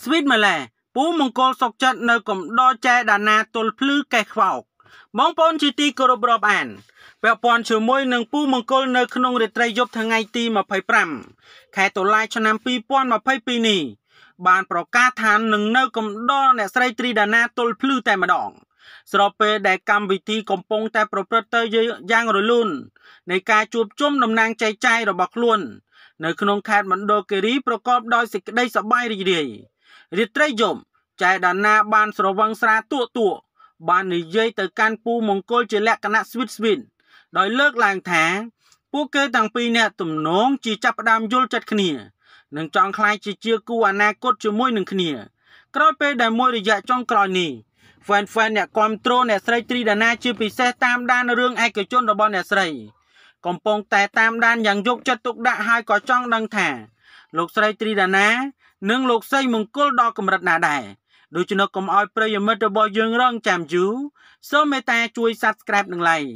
ស្វីតម៉ាឡេពូមង្គលសុកចិត្តនៅកំដរចែដាណាទល់ភ្លឺកេះខ្វោក បងប្អូនជាទីគោរពរាប់អានពាក់ព័ន្ធជាមួយនឹងពូមង្គលនៅក្នុងរាត្រីយប់ថ្ងៃទី25ខែតុលាឆ្នាំ2022នេះ បានប្រកាសថានឹងនៅកំដរអ្នកស្រីត្រីដាណាទល់ភ្លឺតែម្ដង ស្របពេលដែលកម្មវិធីកំពុងតែ ប្រព្រឹត្តទៅយ៉ាងរលូននៃការជួបជុំតំណាងចែកចាយរបស់ខ្លួន នៅក្នុងខេត្តមណ្ឌលគិរីប្រកបដោយសេចក្តីសប្បាយរីករាយរាត្រីយប់ចែដាណា បានស្រវឹងស្រាតួតួបាននិយាយទៅកាន់ពូមង្គលជាលក្ខណៈស្វីតស្វីនដោយលើកឡើងថាពួកគេទាំងពីរនាក់ទំនងជាចាប់ផ្ដើមយល់ចិត្តគ្នានិងចង់ខ្លាយជាជាគូអនាគតជាមួយនឹងគ្នាក្រោយពេលដែលមួយរយៈចុងក្រោយនេះ Fan Fan អ្នកគ្រប់គ្រងអ្នកស្រីត្រីដាណាជាពិសេសតាមដានរឿងឯកជន របស់អ្នកស្រីកំពុងតែតាមដានយ៉ាងយកចិត្តទុកដាក់ហើយក៏ចង់ដឹងថា លោកស្រីត្រីដាណានិងលោកសីមង្គលដល់កម្រិតណាដែរដូច្នោះកុំឲ្យប្រិយមិត្តរបស់យើងរង ចាំយូរសូមមេត្តាជួយ Subscribe និង Like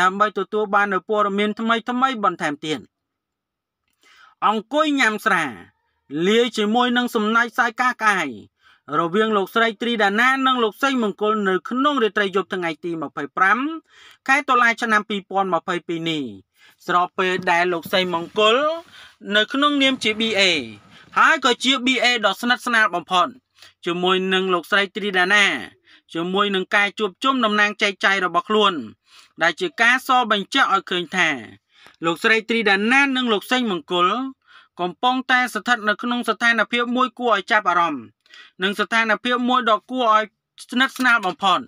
ដើម្បីទទួលបាននូវព័ត៌មាន ថ្មី ថ្មីបន្ថែមទៀតអង្គុយញ៉ាំស្រា លាយជាមួយនឹងសំណាច់សាយកាកាយរវាងលោកស្រីត្រីដាណានិងលោកសីមង្គលនៅ ក្នុងរាត្រីយប់ថ្ងៃទី25ខែតុលាឆ្នាំ2022នេះ ស្របពេលដែលលោកសីមង្គលនៅក្នុងនាមជា BA ហើយក៏ជា BA ដ៏ស្និទ្ធស្នាលបំផុតជាមួយនឹងលោកស្រីទ្រីដាណាជាមួយនឹងការជួបជុំតំណាងចែកចាយរបស់ខ្លួន ដែលជាការសបញ្ជាក់ឲ្យឃើញថាលោកស្រីទ្រីដាណានិងលោកសេងមង្គលកំពុងតែស្ថិតនៅក្នុងស្ថានភាពមួយគួរឲ្យចាប់អារម្មណ៍និងស្ថានភាពមួយដ៏គួរឲ្យស្និទ្ធស្នាលបំផុត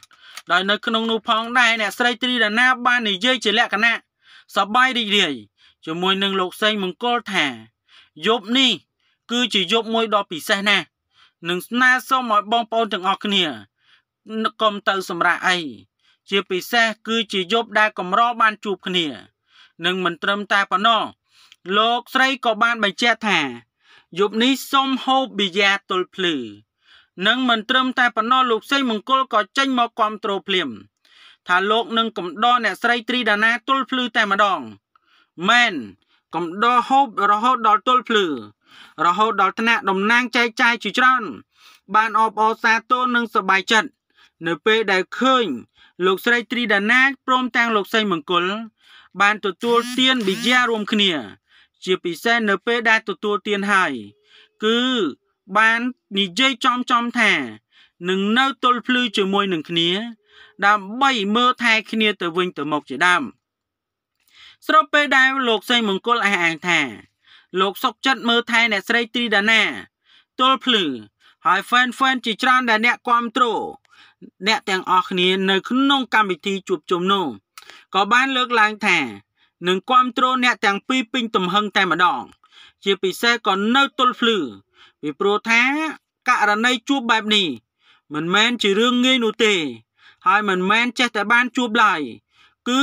ដោយនៅក្នុងនោះផងដែរអ្នកស្រីទ្រីដាណា បាននិយាយជាលក្ខណៈសប្បាយរីករាយជាមួយនឹងលោកសេងមង្គលថាយប់នេះគឺជាយប់មួយដ៏ពិសេសណាស់នឹងស្នើសុំឲ្យបងប្អូនទាំងអស់គ្នាកុំទៅសម្រាកអីជាពិសេសគឺជាយប់ដែលកម្របានជួបគ្នានឹងមិនត្រឹមតែប៉ុណ្ណោះលោកស្រីក៏បានបញ្ជាក់ថាយប់នេះសុំហូបប៊ីយ៉ាទល់ភ្លឺនឹងមិនត្រឹមតែប៉ុណ្ណោះលោកសីមង្គលក៏ចេញមកគ្រប់គ្រងភ្លាមថាលោកនឹងកំដរអ្នកស្រីត្រីដាណាទល់ភ្លឺតែម្ដងមែនកំដរហូបរហូតដល់ទល់ភ្លឺរហូតដល់ថ្នាក់តំណាងចែកចាយជាច្រើនបានអបអរសាទរនិងសប្បាយចិត្តនៅពេលដែលឃើញលោកស្រីត្រីដាណាចព្រមទាំងលោកសីមង្គលបានទទួលទានបិយារួមគ្នា ជាពិសេសនៅពេលដែលទទួលទានហើយគឺបាននិយាយចំចំថានឹងនៅទល់ភ្លឺជាមួយនឹងគ្នា ដើម្បីមើលថែគ្នាទៅវិញទៅមកជាដើម។ស្របពេលដែលលោកសេងមង្គលអះអាងថា លោកសុកចិត្តមើលថែអ្នកស្រីទ្រីដាណាទល់ភ្លឺហើយ fan fan ជាច្រើនដែលអ្នកគ្រប់គ្រងអ្នកទាំងអស់គ្នានៅ ក្នុងកម្មវិធីជួបជុំនោះក៏បានលើកឡើងថានឹងគ្រប់គ្រងអ្នកទាំងពីរពេញទំហឹងតែម្ដង ជាពិសេសក៏នៅទល់ភ្លឺពីព្រោះថាករណីជួបបែបនេះ មិនមែនជារឿងងាយនោះទេ ហើយមិនមែនចេះតែបានជួបឡើយគឺ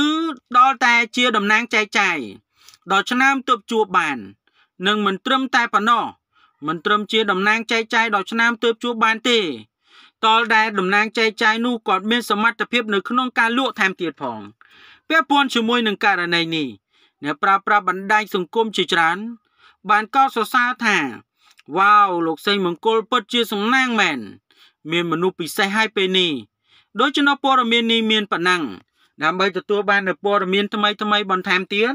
ដល់តែជាតំណាងចែកចាយដល់ឆ្នាំទើបជួបបាននឹងមិនត្រឹមតែប៉ុណ្ណោះមិនត្រឹមជាតំណាងចែកចាយដល់ឆ្នាំទើបជួបបាន ទេតលដែលតំណាងចែកចាយនោះគាត់មានសមត្ថភាពនៅក្នុងការលក់ថែមទៀតផងពាក់ព័ន្ធជាមួយនឹងករណីនេះអ្នកប្រើប្រាស់បណ្ដាញសង្គមជាច្រើន បានកោតសរសើរថាវ៉ាវលោកសេងមង្គលពិតជាសំណាងមែន មានមនុស្សពិសេសហើយពេលនេះដូច្នោះព័ត៌មាននេះមានប៉ុណ្ណឹងដើម្បីទទួលបាននូវព័ត៌មានថ្មីថ្មីបន្ថែមទៀត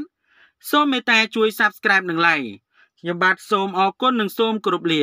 សូមមេត្តាជួយ Subscribe និង Like ខ្ញុំបាទសូមអរគុណនិងសូមគោរពលា